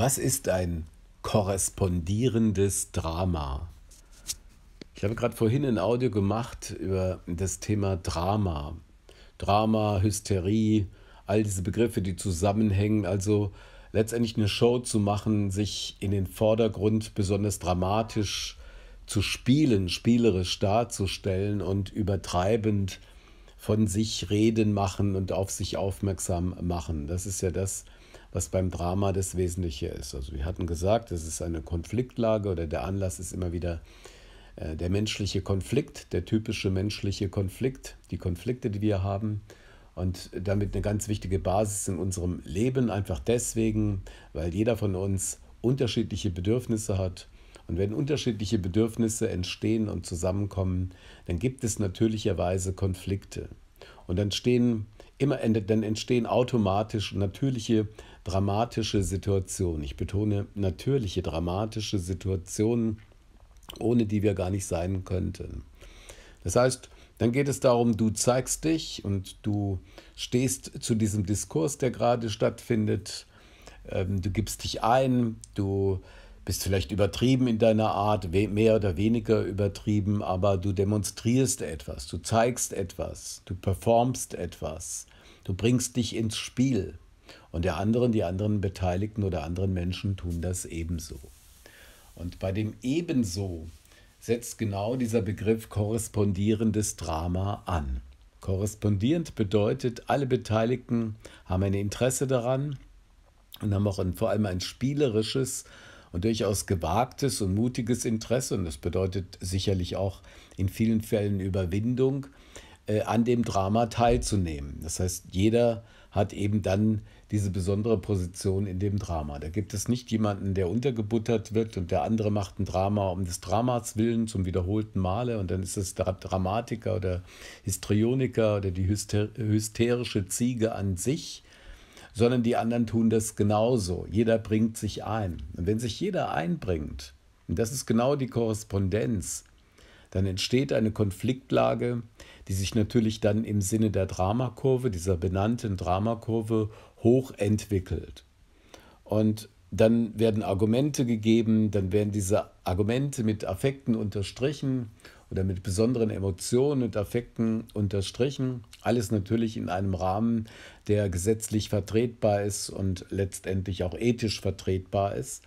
Was ist ein korrespondierendes Drama? Ich habe gerade vorhin ein Audio gemacht über das Thema Drama. Drama, Hysterie, all diese Begriffe, die zusammenhängen. Also letztendlich eine Show zu machen, sich in den Vordergrund besonders dramatisch zu spielen, spielerisch darzustellen und übertreibend von sich reden machen und auf sich aufmerksam machen. Das ist ja das, was was beim Drama das Wesentliche ist. Also wir hatten gesagt, es ist eine Konfliktlage oder der Anlass ist immer wieder äh, der menschliche Konflikt, der typische menschliche Konflikt, die Konflikte, die wir haben. Und damit eine ganz wichtige Basis in unserem Leben, einfach deswegen, weil jeder von uns unterschiedliche Bedürfnisse hat. Und wenn unterschiedliche Bedürfnisse entstehen und zusammenkommen, dann gibt es natürlicherweise Konflikte. Und dann stehen immer dann entstehen automatisch natürliche dramatische Situationen. Ich betone natürliche dramatische Situationen, ohne die wir gar nicht sein könnten. Das heißt, dann geht es darum, du zeigst dich und du stehst zu diesem Diskurs, der gerade stattfindet. Ähm, du gibst dich ein, du bist vielleicht übertrieben in deiner Art, mehr oder weniger übertrieben, aber du demonstrierst etwas, du zeigst etwas, du performst etwas. Du bringst dich ins Spiel. Und der anderen, die anderen Beteiligten oder anderen Menschen tun das ebenso. Und bei dem ebenso setzt genau dieser Begriff korrespondierendes Drama an. Korrespondierend bedeutet, alle Beteiligten haben ein Interesse daran und haben auch ein, vor allem ein spielerisches und durchaus gewagtes und mutiges Interesse. Und das bedeutet sicherlich auch in vielen Fällen Überwindung, äh, an dem Drama teilzunehmen. Das heißt, jeder hat eben dann diese besondere Position in dem Drama. Da gibt es nicht jemanden, der untergebuttert wird und der andere macht ein Drama um des Dramas willen zum wiederholten Male und dann ist es der Dramatiker oder Histrioniker oder die hysterische Ziege an sich, sondern die anderen tun das genauso. Jeder bringt sich ein. Und wenn sich jeder einbringt, und das ist genau die Korrespondenz dann entsteht eine Konfliktlage, die sich natürlich dann im Sinne der Dramakurve, dieser benannten Dramakurve, hoch entwickelt. Und dann werden Argumente gegeben, dann werden diese Argumente mit Affekten unterstrichen oder mit besonderen Emotionen und Affekten unterstrichen. Alles natürlich in einem Rahmen, der gesetzlich vertretbar ist und letztendlich auch ethisch vertretbar ist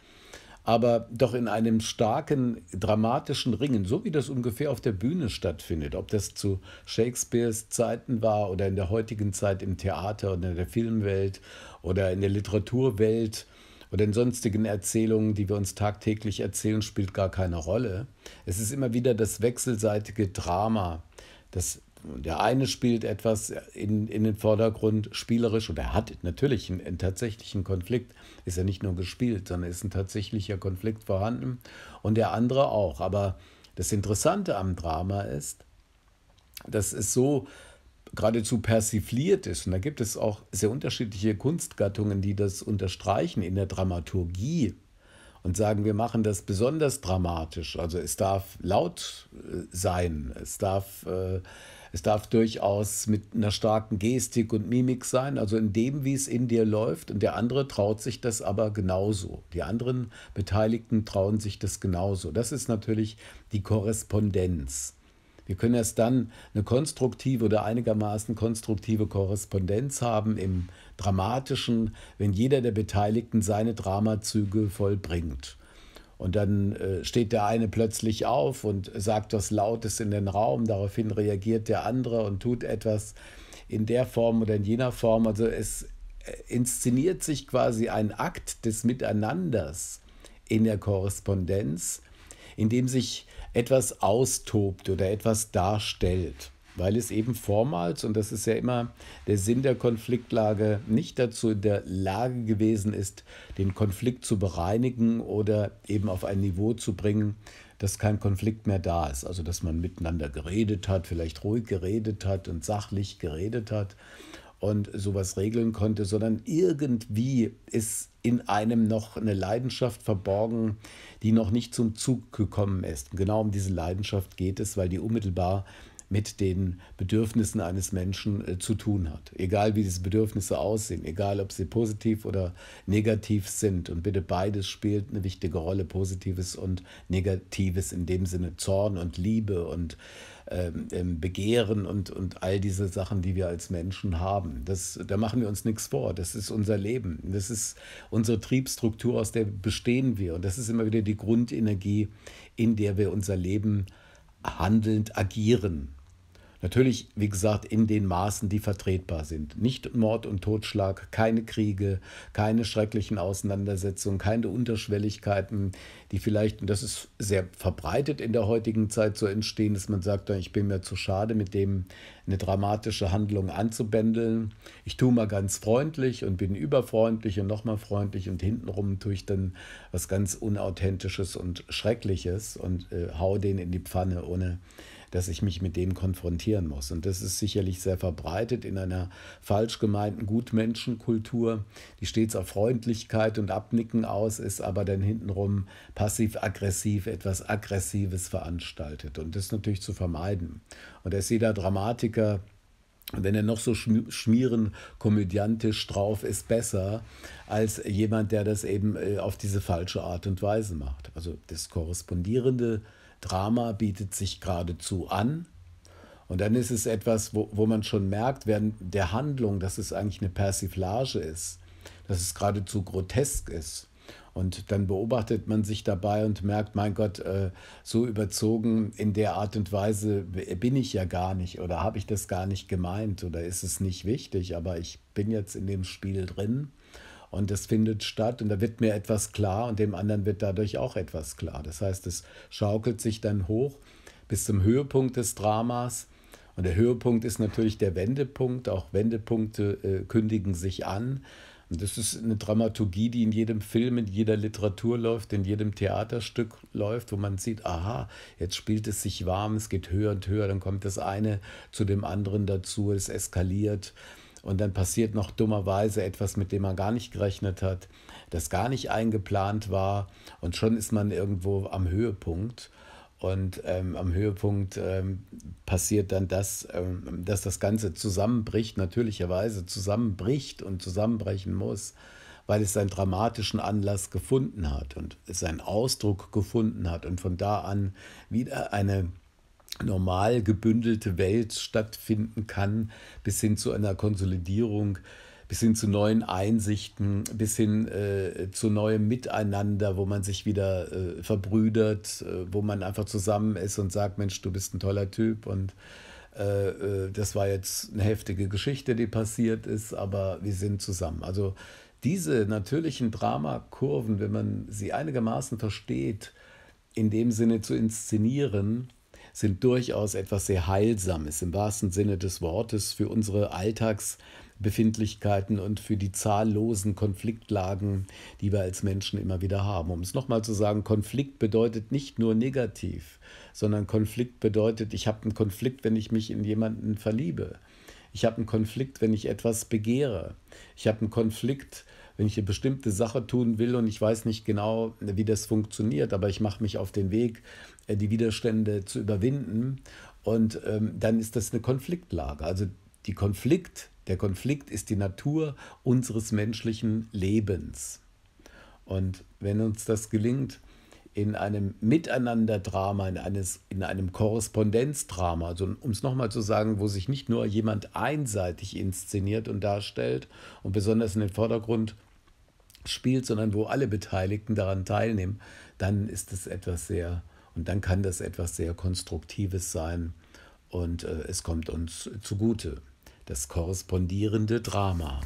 aber doch in einem starken, dramatischen Ringen, so wie das ungefähr auf der Bühne stattfindet, ob das zu Shakespeares Zeiten war oder in der heutigen Zeit im Theater oder in der Filmwelt oder in der Literaturwelt oder in sonstigen Erzählungen, die wir uns tagtäglich erzählen, spielt gar keine Rolle. Es ist immer wieder das wechselseitige Drama, das der eine spielt etwas in, in den Vordergrund spielerisch und er hat natürlich einen, einen tatsächlichen Konflikt. Ist ja nicht nur gespielt, sondern ist ein tatsächlicher Konflikt vorhanden und der andere auch. Aber das Interessante am Drama ist, dass es so geradezu persifliert ist. Und da gibt es auch sehr unterschiedliche Kunstgattungen, die das unterstreichen in der Dramaturgie und sagen, wir machen das besonders dramatisch. Also es darf laut äh, sein, es darf äh, es darf durchaus mit einer starken Gestik und Mimik sein, also in dem, wie es in dir läuft. Und der andere traut sich das aber genauso. Die anderen Beteiligten trauen sich das genauso. Das ist natürlich die Korrespondenz. Wir können erst dann eine konstruktive oder einigermaßen konstruktive Korrespondenz haben im Dramatischen, wenn jeder der Beteiligten seine Dramazüge vollbringt. Und dann äh, steht der eine plötzlich auf und sagt was Lautes in den Raum. Daraufhin reagiert der andere und tut etwas in der Form oder in jener Form. Also es äh, inszeniert sich quasi ein Akt des Miteinanders in der Korrespondenz, in dem sich etwas austobt oder etwas darstellt weil es eben vormals, und das ist ja immer der Sinn der Konfliktlage, nicht dazu in der Lage gewesen ist, den Konflikt zu bereinigen oder eben auf ein Niveau zu bringen, dass kein Konflikt mehr da ist. Also dass man miteinander geredet hat, vielleicht ruhig geredet hat und sachlich geredet hat und sowas regeln konnte, sondern irgendwie ist in einem noch eine Leidenschaft verborgen, die noch nicht zum Zug gekommen ist. genau um diese Leidenschaft geht es, weil die unmittelbar mit den Bedürfnissen eines Menschen äh, zu tun hat. Egal wie diese Bedürfnisse aussehen, egal ob sie positiv oder negativ sind. Und bitte beides spielt eine wichtige Rolle, positives und negatives, in dem Sinne Zorn und Liebe und ähm, ähm, Begehren und, und all diese Sachen, die wir als Menschen haben. Das, da machen wir uns nichts vor. Das ist unser Leben. Das ist unsere Triebstruktur, aus der bestehen wir. Und das ist immer wieder die Grundenergie, in der wir unser Leben handelnd agieren. Natürlich, wie gesagt, in den Maßen, die vertretbar sind. Nicht Mord und Totschlag, keine Kriege, keine schrecklichen Auseinandersetzungen, keine Unterschwelligkeiten, die vielleicht, und das ist sehr verbreitet in der heutigen Zeit so entstehen, dass man sagt, oh, ich bin mir zu schade, mit dem eine dramatische Handlung anzubändeln. Ich tue mal ganz freundlich und bin überfreundlich und nochmal freundlich und hintenrum tue ich dann was ganz Unauthentisches und Schreckliches und äh, hau den in die Pfanne, ohne dass ich mich mit dem konfrontieren muss. Und das ist sicherlich sehr verbreitet in einer falsch gemeinten Gutmenschenkultur, die stets auf Freundlichkeit und Abnicken aus ist, aber dann hintenrum passiv-aggressiv etwas Aggressives veranstaltet. Und das ist natürlich zu vermeiden. Und da ist jeder Dramatiker und wenn er noch so schmieren komödiantisch drauf ist, besser als jemand, der das eben äh, auf diese falsche Art und Weise macht. Also das korrespondierende Drama bietet sich geradezu an. Und dann ist es etwas, wo, wo man schon merkt, während der Handlung, dass es eigentlich eine Persiflage ist, dass es geradezu grotesk ist. Und dann beobachtet man sich dabei und merkt, mein Gott, äh, so überzogen in der Art und Weise bin ich ja gar nicht oder habe ich das gar nicht gemeint oder ist es nicht wichtig, aber ich bin jetzt in dem Spiel drin und es findet statt und da wird mir etwas klar und dem anderen wird dadurch auch etwas klar. Das heißt, es schaukelt sich dann hoch bis zum Höhepunkt des Dramas. Und der Höhepunkt ist natürlich der Wendepunkt. Auch Wendepunkte äh, kündigen sich an. Und das ist eine Dramaturgie, die in jedem Film, in jeder Literatur läuft, in jedem Theaterstück läuft, wo man sieht, aha, jetzt spielt es sich warm, es geht höher und höher, dann kommt das eine zu dem anderen dazu, es eskaliert und dann passiert noch dummerweise etwas, mit dem man gar nicht gerechnet hat, das gar nicht eingeplant war und schon ist man irgendwo am Höhepunkt. Und ähm, am Höhepunkt ähm, passiert dann das, ähm, dass das Ganze zusammenbricht, natürlicherweise zusammenbricht und zusammenbrechen muss, weil es seinen dramatischen Anlass gefunden hat und seinen Ausdruck gefunden hat und von da an wieder eine normal gebündelte Welt stattfinden kann, bis hin zu einer Konsolidierung, bis hin zu neuen Einsichten, bis hin äh, zu neuem Miteinander, wo man sich wieder äh, verbrüdert, äh, wo man einfach zusammen ist und sagt, Mensch, du bist ein toller Typ und äh, äh, das war jetzt eine heftige Geschichte, die passiert ist, aber wir sind zusammen. Also diese natürlichen Dramakurven, wenn man sie einigermaßen versteht, in dem Sinne zu inszenieren, sind durchaus etwas sehr Heilsames im wahrsten Sinne des Wortes für unsere Alltagsbefindlichkeiten und für die zahllosen Konfliktlagen, die wir als Menschen immer wieder haben. Um es nochmal zu sagen, Konflikt bedeutet nicht nur negativ, sondern Konflikt bedeutet, ich habe einen Konflikt, wenn ich mich in jemanden verliebe. Ich habe einen Konflikt, wenn ich etwas begehre. Ich habe einen Konflikt, äh, wenn ich eine bestimmte Sache tun will und ich weiß nicht genau, wie das funktioniert, aber ich mache mich auf den Weg, äh, die Widerstände zu überwinden. Und ähm, dann ist das eine Konfliktlage. Also die Konflikt, der Konflikt ist die Natur unseres menschlichen Lebens. Und wenn uns das gelingt, in einem Miteinanderdrama, in, eines, in einem Korrespondenzdrama, also um es nochmal zu sagen, wo sich nicht nur jemand einseitig inszeniert und darstellt und besonders in den Vordergrund spielt, sondern wo alle Beteiligten daran teilnehmen, dann ist das etwas sehr, und dann kann das etwas sehr Konstruktives sein und äh, es kommt uns zugute. Das korrespondierende Drama.